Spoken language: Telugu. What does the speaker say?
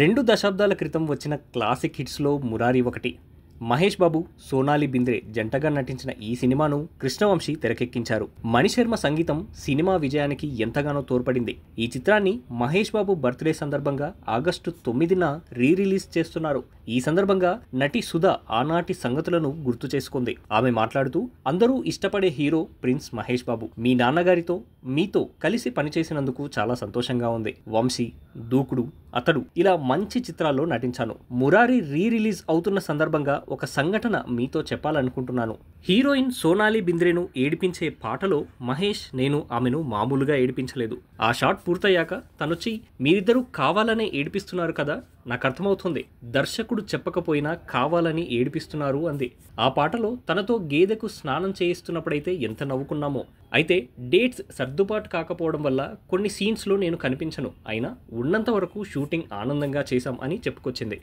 రెండు దశాబ్దాల క్రితం వచ్చిన క్లాసిక్ హిట్స్లో మురారి ఒకటి మహేష్ బాబు సోనాలి బింద్రే జంటగా నటించిన ఈ సినిమాను కృష్ణవంశీ తెరకెక్కించారు మణిశర్మ సంగీతం సినిమా విజయానికి ఎంతగానో తోడ్పడింది ఈ చిత్రాన్ని మహేష్ బాబు బర్త్డే సందర్భంగా ఆగస్టు తొమ్మిదిన రీ రిలీజ్ చేస్తున్నారు ఈ సందర్భంగా నటి సుధా ఆనాటి సంగతులను గుర్తు చేసుకుంది ఆమె మాట్లాడుతూ అందరూ ఇష్టపడే హీరో ప్రిన్స్ మహేష్ బాబు మీ నాన్నగారితో మీతో కలిసి పనిచేసినందుకు చాలా సంతోషంగా ఉంది వంశీ దూకుడు అతడు ఇలా మంచి చిత్రాల్లో నటించాను మురారి రీ రిలీజ్ అవుతున్న సందర్భంగా ఒక సంఘటన మీతో చెప్పాలనుకుంటున్నాను హీరోయిన్ సోనాలి బింద్రేను ఏడిపించే పాటలో మహేష్ నేను ఆమెను మామూలుగా ఏడిపించలేదు ఆ షాట్ పూర్తయ్యాక తనొచ్చి మీరిద్దరూ కావాలనే ఏడిపిస్తున్నారు కదా నాకు అర్థమవుతుంది దర్శకుడు చెప్పకపోయినా కావాలని ఏడిపిస్తున్నారు అంది ఆ పాటలో తనతో గేదెకు స్నానం చేయిస్తున్నప్పుడైతే ఎంత నవ్వుకున్నామో అయితే డేట్స్ సర్దుబాటు కాకపోవడం వల్ల కొన్ని సీన్స్లో నేను కనిపించను అయినా ఉన్నంత వరకు షూటింగ్ ఆనందంగా చేశాం అని చెప్పుకొచ్చింది